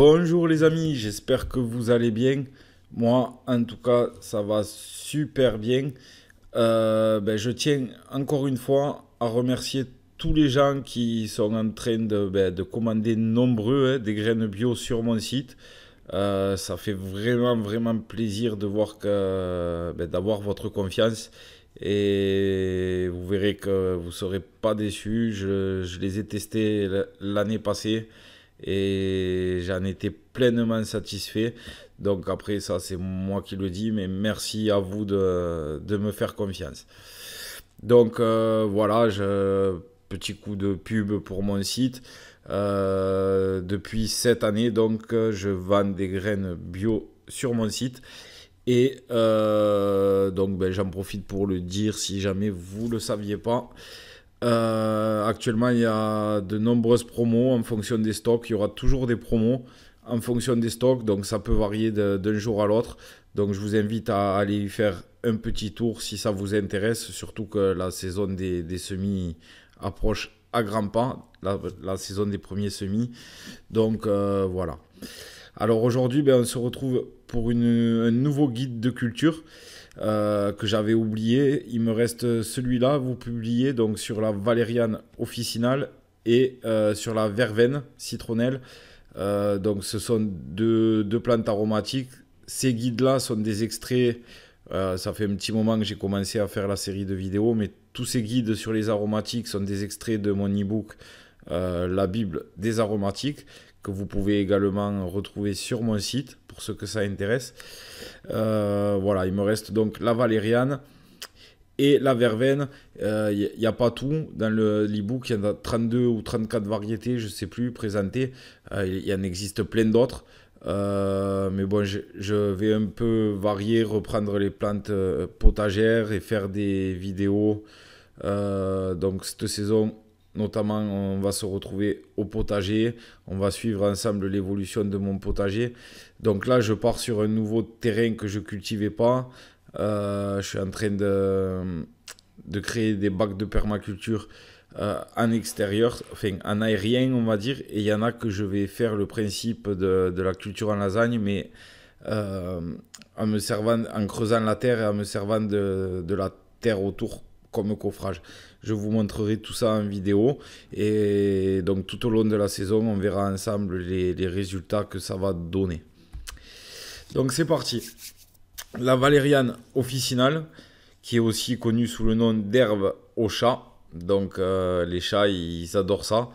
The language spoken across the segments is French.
Bonjour les amis, j'espère que vous allez bien. Moi, en tout cas, ça va super bien. Euh, ben, je tiens encore une fois à remercier tous les gens qui sont en train de, ben, commander nombreux hein, des graines bio sur mon site. Euh, ça fait vraiment vraiment plaisir de voir que ben, d'avoir votre confiance et vous verrez que vous ne serez pas déçus. Je, je les ai testés l'année passée et j'en étais pleinement satisfait. Donc après, ça c'est moi qui le dis, mais merci à vous de, me faire confiance. Donc euh, voilà, petit coup de pub pour mon site. Euh, depuis cette année, donc, je vends des graines bio sur mon site. Et euh, donc, ben, j'en profite pour le dire si jamais vous ne le saviez pas. Euh, actuellement, il y a de nombreuses promos en fonction des stocks. Il y aura toujours des promos en fonction des stocks, donc ça peut varier d'un jour à l'autre. Donc je vous invite à aller y faire un petit tour si ça vous intéresse, surtout que la saison des, semis approche à grands pas, la, saison des premiers semis. Donc euh, voilà. Alors aujourd'hui, ben, on se retrouve pour un nouveau guide de culture. Euh, que j'avais oublié. Il me reste celui-là, vous publiez donc sur la Valériane officinale et euh, sur la Verveine citronnelle. Euh, donc ce sont deux, deux plantes aromatiques. Ces guides-là sont des extraits. ça fait un petit moment que j'ai commencé à faire la série de vidéos, mais tous ces guides sur les aromatiques sont des extraits de mon e-book euh, la Bible des aromatiques que vous pouvez également retrouver sur mon site pour ceux que ça intéresse. Euh, voilà, il me reste donc la valériane et la verveine. Il euh, n'y a pas tout dans l'e-book, il y en a 32 ou 34 variétés, je ne sais plus, présentées. il y en existe plein d'autres. mais bon, je, je, vais un peu varier, reprendre les plantes potagères et faire des vidéos. donc cette saison, Notamment, on va se retrouver au potager. On va suivre ensemble l'évolution de mon potager. Donc là, je pars sur un nouveau terrain que je ne cultivais pas. Euh, je suis en train de, créer des bacs de permaculture euh, en extérieur, enfin en aérien, on va dire. Et il y en a que je vais faire le principe de, la culture en lasagne, mais euh, en me servant, en creusant la terre et en me servant de la terre autour comme coffrage. Je vous montrerai tout ça en vidéo. Et donc tout au long de la saison, on verra ensemble les, résultats que ça va donner. Donc c'est parti. La valériane officinale, qui est aussi connue sous le nom d'herbe au chat. Donc euh, les chats, ils adorent ça.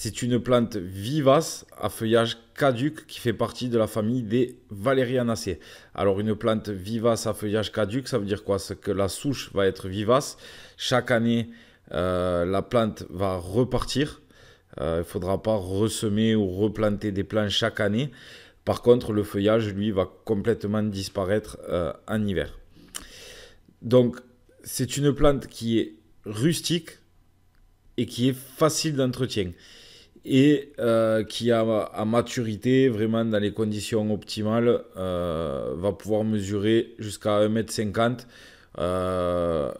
C'est une plante vivace à feuillage caduc qui fait partie de la famille des valérianacées. Alors une plante vivace à feuillage caduc, ça veut dire quoi C'est que la souche va être vivace. Chaque année, euh, la plante va repartir. Euh, il ne faudra pas ressemer ou replanter des plants chaque année. Par contre, le feuillage, lui, va complètement disparaître euh, en hiver. Donc, c'est une plante qui est rustique et qui est facile d'entretien et euh, qui, à, maturité, vraiment dans les conditions optimales, euh, va pouvoir mesurer jusqu'à 1m50, euh,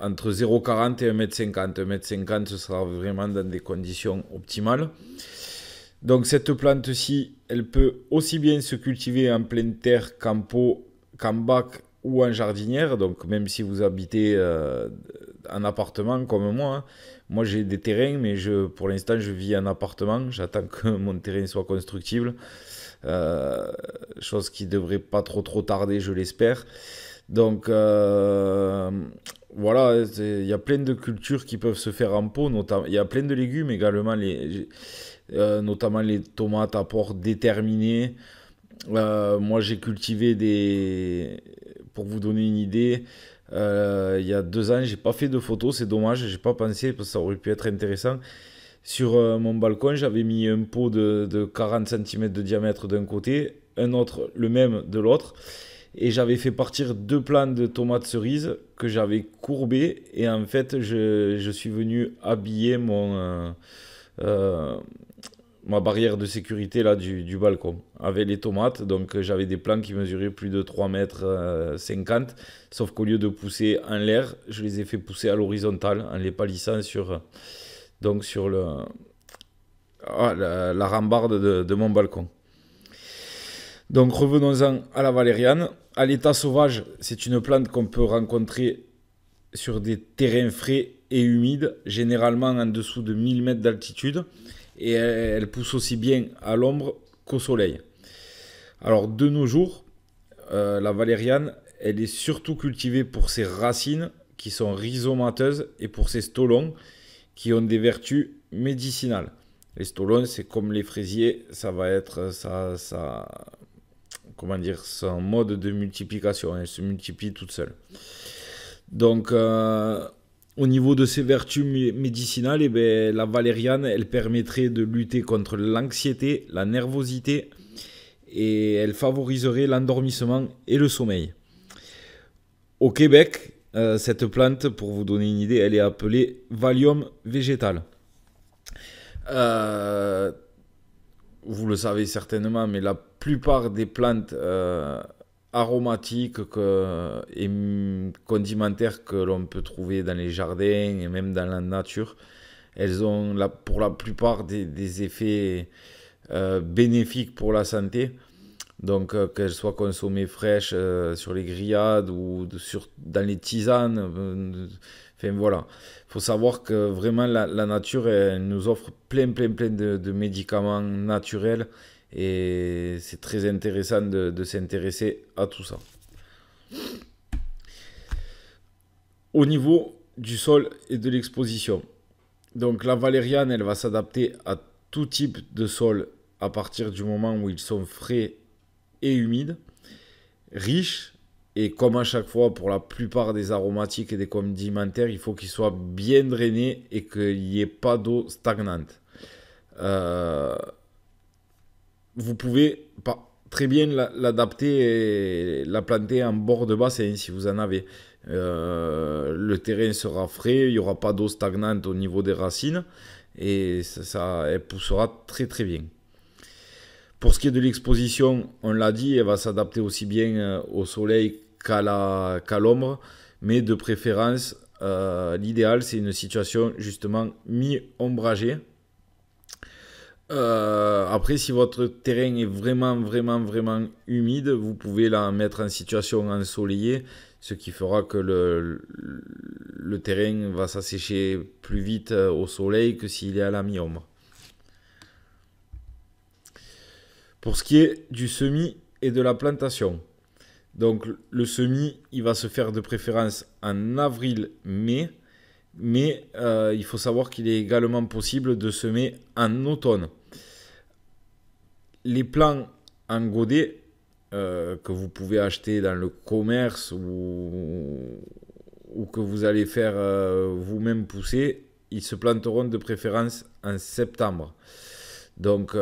entre 0,40 et 1m50. m 50 ce sera vraiment dans des conditions optimales. Donc cette plante-ci, elle peut aussi bien se cultiver en pleine terre qu'en pot, qu'en bac ou en jardinière. Donc même si vous habitez en appartement comme moi. Hein. Moi, j'ai des terrains, mais je, pour l'instant, je vis un appartement. J'attends que mon terrain soit constructible. Euh, chose qui devrait pas trop trop tarder, je l'espère. Donc euh, voilà, il y a plein de cultures qui peuvent se faire en pot, notamment il y a plein de légumes également, les, euh, notamment les tomates à port déterminé. moi j'ai cultivé des, pour vous donner une idée, euh, il y a deux ans, j'ai pas fait de photos, c'est dommage, j'ai pas pensé parce que ça aurait pu être intéressant. Sur euh, mon balcon, j'avais mis un pot de, 40 cm de diamètre d'un côté, un autre, le même de l'autre, et j'avais fait partir deux plants de tomates cerises que j'avais courbées, et en fait, je, je suis venu habiller mon, euh, ma barrière de sécurité là du, balcon avec les tomates. Donc euh, j'avais des plants qui mesuraient plus de 3 mètres 50. Euh, Sauf qu'au lieu de pousser en l'air, je les ai fait pousser à l'horizontale en les palissant sur, euh, donc sur le, ah, la, rambarde de, de, mon balcon. Donc revenons-en à la valériane. À l'état sauvage, c'est une plante qu'on peut rencontrer sur des terrains frais et humides, généralement en dessous de 1000 mètres d'altitude et elle, pousse aussi bien à l'ombre qu'au soleil. Alors de nos jours, euh, la valériane, elle est surtout cultivée pour ses racines qui sont rhizomateuses et pour ses stolons qui ont des vertus médicinales. Les stolons, c'est comme les fraisiers, ça va être ça, comment dire, son mode de multiplication. Elle se multiplie toute seule. Donc, euh, au niveau de ses vertus médicinales, eh ben, la valériane, elle permettrait de lutter contre l'anxiété, la nervosité, et elle favoriserait l'endormissement et le sommeil. Au Québec, euh, cette plante, pour vous donner une idée, elle est appelée Valium végétal. Euh, vous le savez certainement, mais la plupart des plantes euh, aromatiques que, et condimentaires que l'on peut trouver dans les jardins et même dans la nature. Elles ont pour la plupart des, effets euh, bénéfiques pour la santé. Donc euh, qu'elles soient consommées fraîches euh, sur les grillades ou sur, dans les tisanes. Enfin voilà, il faut savoir que vraiment la, nature, elle nous offre plein, plein, plein de, de médicaments naturels et c'est très intéressant de, s'intéresser à tout ça. Au niveau du sol et de l'exposition. Donc la valériane, elle va s'adapter à tout type de sol à partir du moment où ils sont frais et humides, riches, et comme à chaque fois pour la plupart des aromatiques et des condimentaires, il faut qu'ils soient bien drainés et qu'il n'y ait pas d'eau stagnante. Euh, vous pouvez très bien l'adapter et la planter en bord de bassin hein, si vous en avez. Euh, le terrain sera frais, il n'y aura pas d'eau stagnante au niveau des racines et ça, elle poussera très très bien. Pour ce qui est de l'exposition, on l'a dit, elle va s'adapter aussi bien euh, au soleil qu'à l'ombre, mais de préférence, euh, l'idéal c'est une situation justement mi-ombragée euh, après, si votre terrain est vraiment, vraiment, vraiment humide, vous pouvez la mettre en situation ensoleillée, ce qui fera que le, terrain va s'assécher plus vite euh, au soleil que s'il est à la mi-ombre. Pour ce qui est du semis et de la plantation, donc le semis, il va se faire de préférence en avril-mai mais euh, il faut savoir qu'il est également possible de semer en automne. Les plants en godet euh, que vous pouvez acheter dans le commerce ou, que vous allez faire euh, vous-même pousser, ils se planteront de préférence en septembre. Donc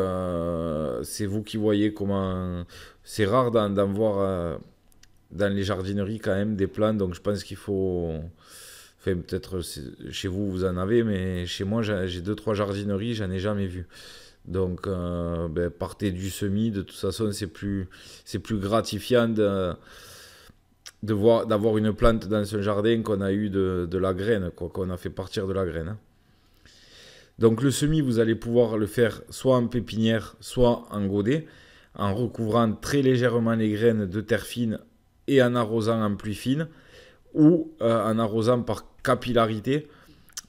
c'est vous qui voyez comment... C'est rare d'en voir dans les jardineries quand même des plants, donc je pense qu'il faut peut-être chez vous, vous en avez, mais chez moi, j'ai deux, trois jardineries, j'en ai jamais vu. Donc, euh, ben, partez du semis. De toute façon, c'est plus, plus gratifiant de, voir, d'avoir une plante dans son jardin qu'on a eu de, la graine, qu'on a fait partir de la graine. Hein. Donc, le semis, vous allez pouvoir le faire soit en pépinière, soit en godet, en recouvrant très légèrement les graines de terre fine et en arrosant en pluie fine ou euh, en arrosant par capillarité.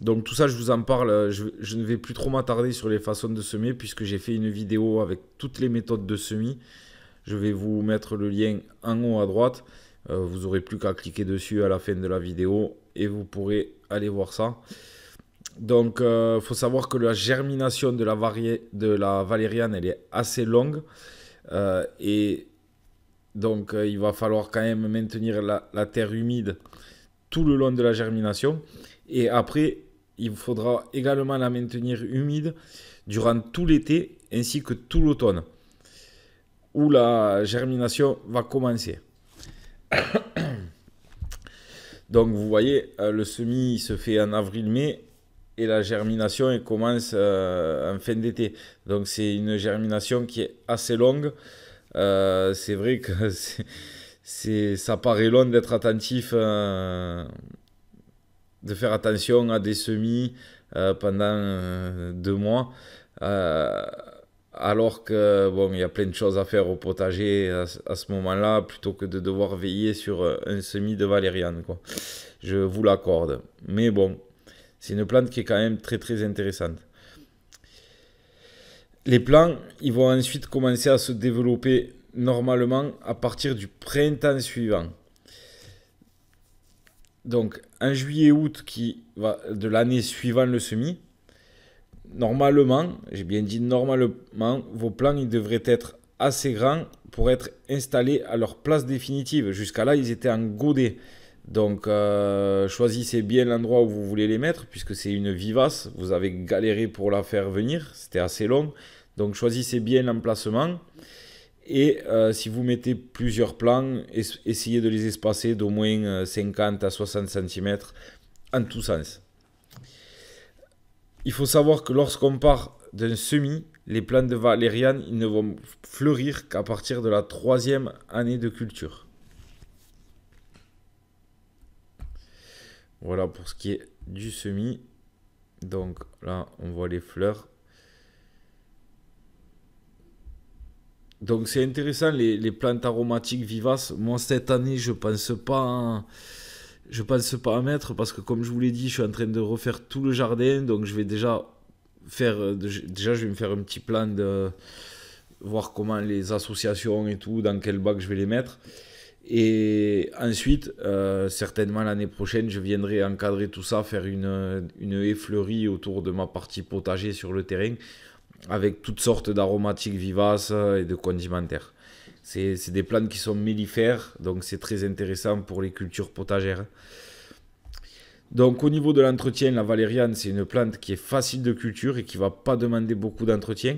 Donc tout ça, je vous en parle. Euh, je, ne vais plus trop m'attarder sur les façons de semer puisque j'ai fait une vidéo avec toutes les méthodes de semis. Je vais vous mettre le lien en haut à droite. Euh, vous aurez plus qu'à cliquer dessus à la fin de la vidéo et vous pourrez aller voir ça. Donc, faut savoir que la germination de la, de la valériane, elle est assez longue. et donc euh, il va falloir quand même maintenir la, terre humide tout le long de la germination. Et après, il faudra également la maintenir humide durant tout l'été ainsi que tout l'automne, où la germination va commencer. Donc vous voyez, euh, le semis se fait en avril-mai et la germination commence euh, en fin d'été. Donc c'est une germination qui est assez longue. Euh, c'est vrai que c'est, ça paraît long d'être attentif, euh, de faire attention à des semis euh, pendant deux mois. alors que bon, il y a plein de choses à faire au potager à, à ce moment-là, plutôt que de devoir veiller sur un semis de valériane. Quoi. Je vous l'accorde. Mais bon, c'est une plante qui est quand même très très intéressante. Les plans, ils vont ensuite commencer à se développer normalement à partir du printemps suivant. Donc en juillet-août qui va de l'année suivant le semis, normalement, j'ai bien dit normalement, vos plans ils devraient être assez grands pour être installés à leur place définitive. Jusqu'à là, ils étaient en godet. Donc euh, choisissez bien l'endroit où vous voulez les mettre, puisque c'est une vivace, vous avez galéré pour la faire venir, c'était assez long. Donc choisissez bien l'emplacement. Et euh, si vous mettez plusieurs plants, essayez de les espacer d'au moins 50 euh, à 60 cm en tous sens. Il faut savoir que lorsqu'on part d'un semis, les plantes de valériane ne vont fleurir qu'à partir de la troisième année de culture. Voilà pour ce qui est du semis. Donc là, on voit les fleurs. Donc c'est intéressant les, plantes aromatiques vivaces. Moi cette année, je pense pas je pense pas à mettre parce que comme je vous l'ai dit, je suis en train de refaire tout le jardin, donc je vais déjà faire euh, déjà je vais me faire un petit plan de voir comment les associations et tout, dans quel bac je vais les mettre. Et ensuite, euh, certainement l'année prochaine, je viendrai encadrer tout ça, faire une, une haie fleurie autour de ma partie potager sur le terrain, avec toutes sortes d'aromatiques vivaces et de condimentaires. C'est des plantes qui sont mellifères, donc c'est très intéressant pour les cultures potagères. Donc au niveau de l'entretien, la valériane, c'est une plante qui est facile de culture et qui ne va pas demander beaucoup d'entretien.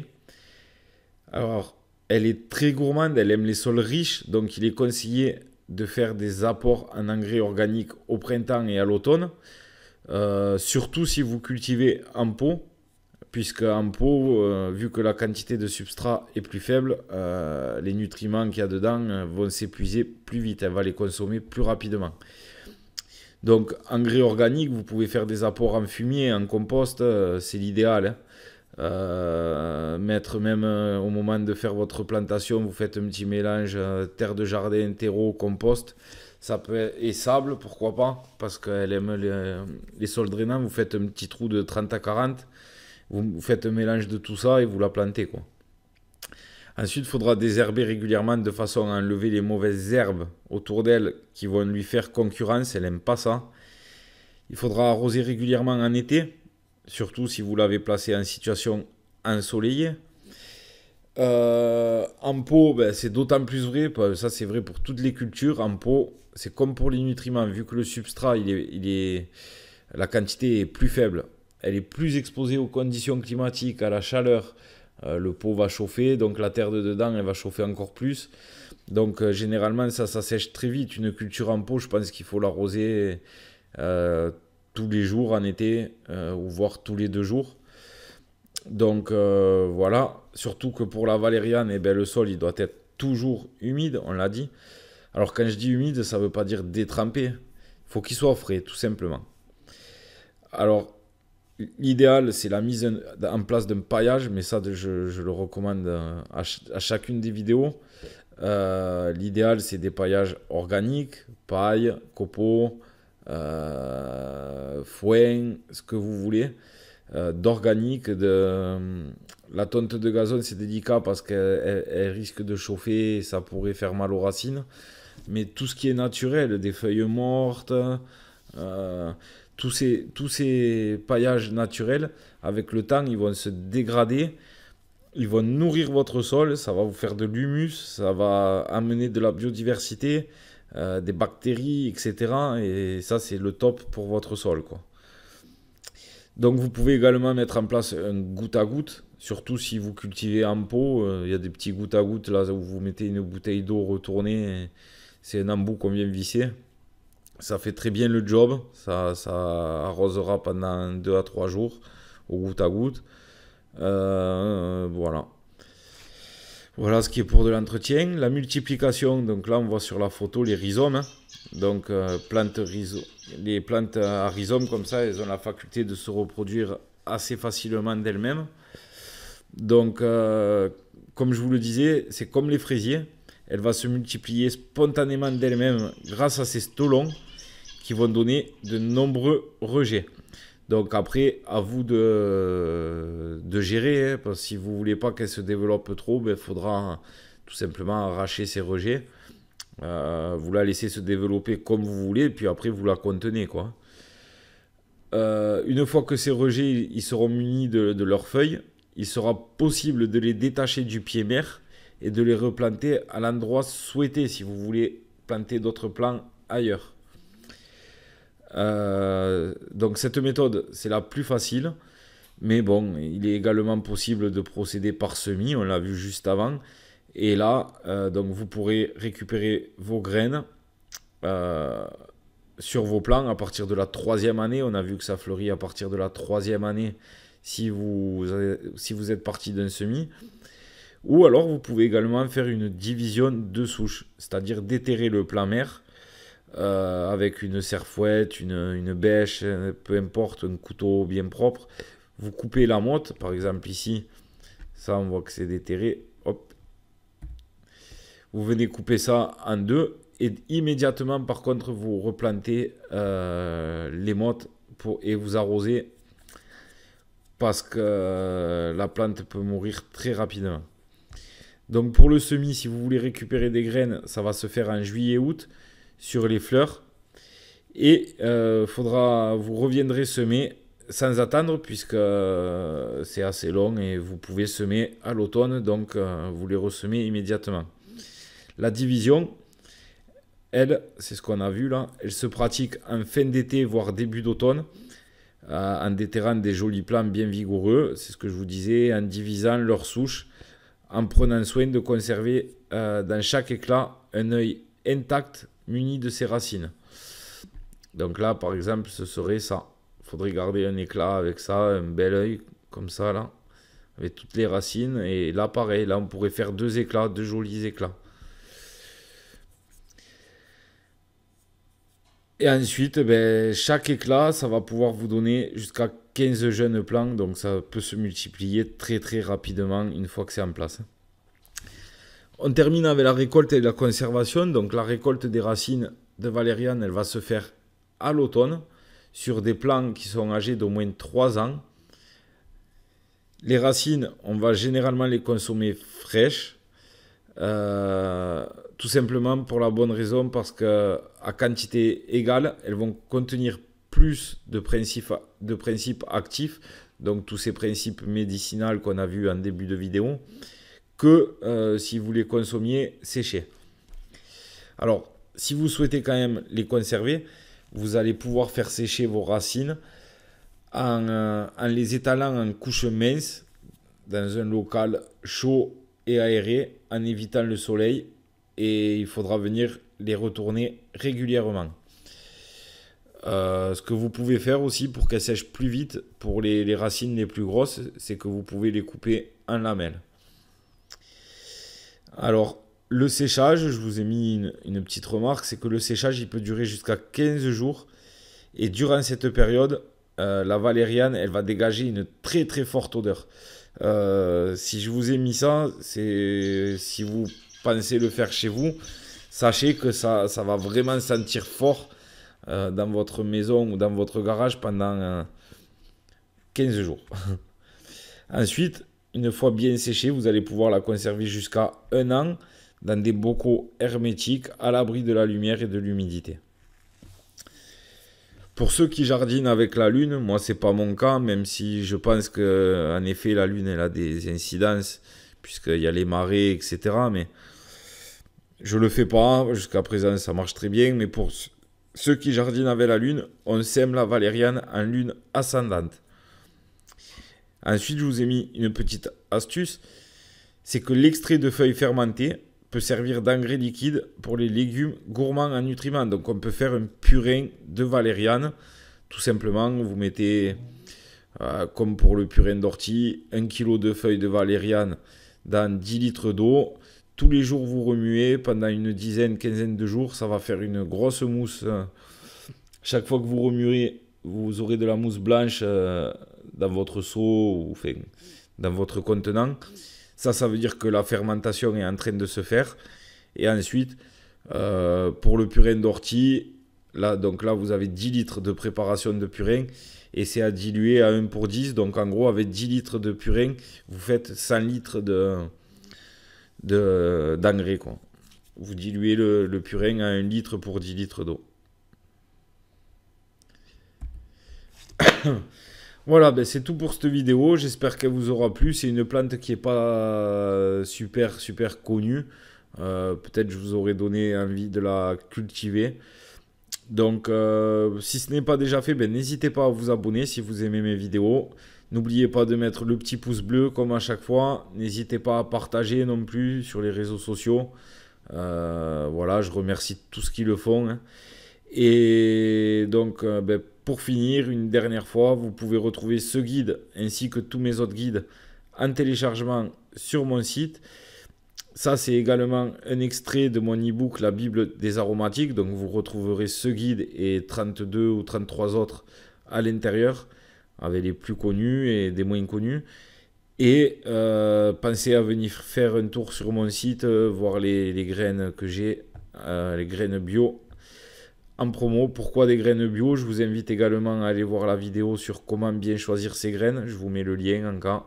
Alors, elle est très gourmande, elle aime les sols riches, donc il est conseillé de faire des apports en engrais organiques au printemps et à l'automne, euh, surtout si vous cultivez en pot, puisque en pot, euh, vu que la quantité de substrat est plus faible, euh, les nutriments qu'il y a dedans vont s'épuiser plus vite, elle va les consommer plus rapidement. Donc engrais organique, vous pouvez faire des apports en fumier, en compost, c'est l'idéal. Hein. Euh, mettre même euh, au moment de faire votre plantation, vous faites un petit mélange euh, terre de jardin, terreau, compost. Ça peut et sable, pourquoi pas, parce qu'elle aime les, sols drainants. Vous faites un petit trou de 30 à 40, vous, faites un mélange de tout ça et vous la plantez. Quoi. Ensuite, il faudra désherber régulièrement de façon à enlever les mauvaises herbes autour d'elle qui vont lui faire concurrence. Elle n'aime pas ça. Il faudra arroser régulièrement en été surtout si vous l'avez placé en situation ensoleillée. Euh, en pot, ben, c'est d'autant plus vrai, ben, ça c'est vrai pour toutes les cultures, en pot, c'est comme pour les nutriments, vu que le substrat, il est, la quantité est plus faible, elle est plus exposée aux conditions climatiques, à la chaleur, euh, le pot va chauffer, donc la terre de dedans, elle va chauffer encore plus. Donc euh, généralement, ça, ça sèche très vite. Une culture en pot, je pense qu'il faut l'arroser euh, tous les jours en été, euh, ou voire tous les deux jours. Donc euh, voilà, surtout que pour la valériane, et eh ben, le sol il doit être toujours humide, on l'a dit. Alors quand je dis humide, ça veut pas dire détrempé, faut qu'il soit frais tout simplement. Alors l'idéal c'est la mise en place d'un paillage, mais ça je, le recommande euh, à, chacune des vidéos. l'idéal c'est des paillages organiques, paille, copeaux, euh, foin, ce que vous voulez, euh, d'organique. De... La tonte de gazon, c'est délicat parce qu'elle risque de chauffer ça pourrait faire mal aux racines. Mais tout ce qui est naturel, des feuilles mortes, euh, tous, ces, tous ces paillages naturels, avec le temps, ils vont se dégrader. Ils vont nourrir votre sol, ça va vous faire de l'humus, ça va amener de la biodiversité, euh, des bactéries, etc. Et ça, c'est le top pour votre sol. Quoi. Donc vous pouvez également mettre en place un goutte à goutte, surtout si vous cultivez en pot. Euh, il y a des petits gouttes à goutte là où vous mettez une bouteille d'eau retournée. C'est un embout qu'on vient visser. Ça fait très bien le job. Ça, arrosera pendant 2 à 3 jours au goutte à goutte. Euh, voilà ce qui est pour de l'entretien. La multiplication, donc là on voit sur la photo les rhizomes. Hein. Donc euh, plantes les plantes à rhizomes comme ça, elles ont la faculté de se reproduire assez facilement d'elles-mêmes. Donc euh, comme je vous le disais, c'est comme les fraisiers. Elle va se multiplier spontanément d'elle-même grâce à ces stolons qui vont donner de nombreux rejets. Donc après, à vous de, gérer. Hein, si vous ne voulez pas qu'elle se développe trop, il ben, faudra hein, tout simplement arracher ses rejets. Euh, vous la laissez se développer comme vous voulez, puis après vous la contenez. Euh, une fois que ces rejets ils seront munis de, de leurs feuilles, il sera possible de les détacher du pied mère et de les replanter à l'endroit souhaité si vous voulez planter d'autres plants ailleurs. Euh, donc cette méthode, c'est la plus facile. Mais bon, il est également possible de procéder par semis, on l'a vu juste avant. Et là, euh, donc vous pourrez récupérer vos graines euh, sur vos plants à partir de la troisième année. On a vu que ça fleurit à partir de la troisième année si vous, si vous êtes parti d'un semis. Ou alors vous pouvez également faire une division de souche, c'est-à-dire déterrer le plant mère avec une serfouette, une, une bêche, euh, peu importe, un couteau bien propre. Vous coupez la motte, par exemple ici, ça on voit que c'est déterré, hop. Vous venez couper ça en deux et immédiatement par contre vous replantez euh, les mottes et vous arrosez parce que euh, la plante peut mourir très rapidement. Donc pour le semis, si vous voulez récupérer des graines, ça va se faire en juillet-août sur les fleurs. Et euh, faudra, vous reviendrez semer sans attendre puisque euh, c'est assez long et vous pouvez semer à l'automne, donc euh, vous les ressemez immédiatement. La division, elle, c'est ce qu'on a vu là, elle se pratique en fin d'été voire début d'automne en déterrant des jolis plants bien vigoureux, c'est ce que je vous disais, en divisant leurs souches, en prenant soin de conserver dans chaque éclat un œil intact muni de ses racines. Donc là, par exemple, ce serait ça. Il faudrait garder un éclat avec ça, un bel œil, comme ça, là, avec toutes les racines. Et là, pareil, là, on pourrait faire deux éclats, deux jolis éclats. Et ensuite, ben, chaque éclat, ça va pouvoir vous donner jusqu'à 15 jeunes plants, donc ça peut se multiplier très très rapidement une fois que c'est en place. On termine avec la récolte et la conservation. Donc la récolte des racines de valériane, elle va se faire à l'automne sur des plants qui sont âgés d'au moins 3 ans. Les racines, on va généralement les consommer fraîches, euh, tout simplement pour la bonne raison parce que à quantité égale, elles vont contenir plus de principes, de principes actifs, donc tous ces principes médicinaux qu'on a vu en début de vidéo, que euh, si vous les consommiez séchés. Alors, si vous souhaitez quand même les conserver, vous allez pouvoir faire sécher vos racines euh, en, les étalant en couches minces dans un local chaud et aéré en évitant le soleil et il faudra venir les retourner régulièrement. Euh, ce que vous pouvez faire aussi pour qu'elles sèchent plus vite pour les, les racines les plus grosses, c'est que vous pouvez les couper en lamelles. Alors, le séchage, je vous ai mis une, petite remarque, c'est que le séchage, il peut durer jusqu'à 15 jours. Et durant cette période, euh, la valériane, elle va dégager une très très forte odeur. Euh, si je vous ai mis ça, c'est si vous pensez le faire chez vous, sachez que ça, va vraiment sentir fort euh, dans votre maison ou dans votre garage pendant 15 jours. Ensuite, une fois bien séchée, vous allez pouvoir la conserver jusqu'à un an dans des bocaux hermétiques à l'abri de la lumière et de l'humidité. Pour ceux qui jardinent avec la lune, moi c'est pas mon cas, même si je pense que en effet la lune elle a des incidences puisqu'il y a les marées, etc. Mais je le fais pas jusqu'à présent, ça marche très bien. Mais pour ceux qui jardinent avec la lune, on sème la valériane en lune ascendante. Ensuite, je vous ai mis une petite astuce, c'est que l'extrait de feuilles fermentées peut servir d'engrais liquide pour les légumes gourmands en nutriments. Donc on peut faire un purin de valériane. Tout simplement, vous mettez, euh, comme pour le purin d'ortie, un kilo de feuilles de valériane dans 10 litres d'eau. Tous les jours, vous remuez pendant une dizaine, quinzaine de jours. Ça va faire une grosse mousse. Chaque fois que vous remuez, vous aurez de la mousse blanche euh, dans votre seau ou dans votre contenant. Ça, ça veut dire que la fermentation est en train de se faire. Et ensuite, euh, pour le purin d'ortie, là, donc là, vous avez 10 litres de préparation de purin et c'est à diluer à 1 pour 10. Donc en gros, avec 10 litres de purin, vous faites 100 litres d'engrais. quoi. Vous diluez le, le purin à 1 litre pour 10 litres d'eau. Voilà, ben, c'est tout pour cette vidéo. J'espère qu'elle vous aura plu. C'est une plante qui n'est pas euh, super, super connue. Euh, peut-être je vous aurais donné envie de la cultiver. Donc, euh, si ce n'est pas déjà fait, ben, n'hésitez pas à vous abonner si vous aimez mes vidéos. N'oubliez pas de mettre le petit pouce bleu comme à chaque fois. N'hésitez pas à partager non plus sur les réseaux sociaux. voilà, je remercie tous ceux qui le font. Hein. Et donc, ben, pour finir, une dernière fois, vous pouvez retrouver ce guide ainsi que tous mes autres guides en téléchargement sur mon site. Ça, c'est également un extrait de mon e-book La Bible des aromatiques. Donc, vous retrouverez ce guide et 32 ou 33 autres à l'intérieur, avec les plus connus et des moins connus. Et euh, pensez à venir faire un tour sur mon site, euh, voir les, graines que j'ai, euh, les graines bio en promo. Pourquoi des graines bio Je vous invite également à aller voir la vidéo sur comment bien choisir ses graines. Je vous mets le lien en cas.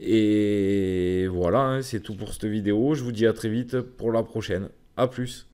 Et voilà, hein, c'est tout pour cette vidéo. Je vous dis à très vite pour la prochaine. A plus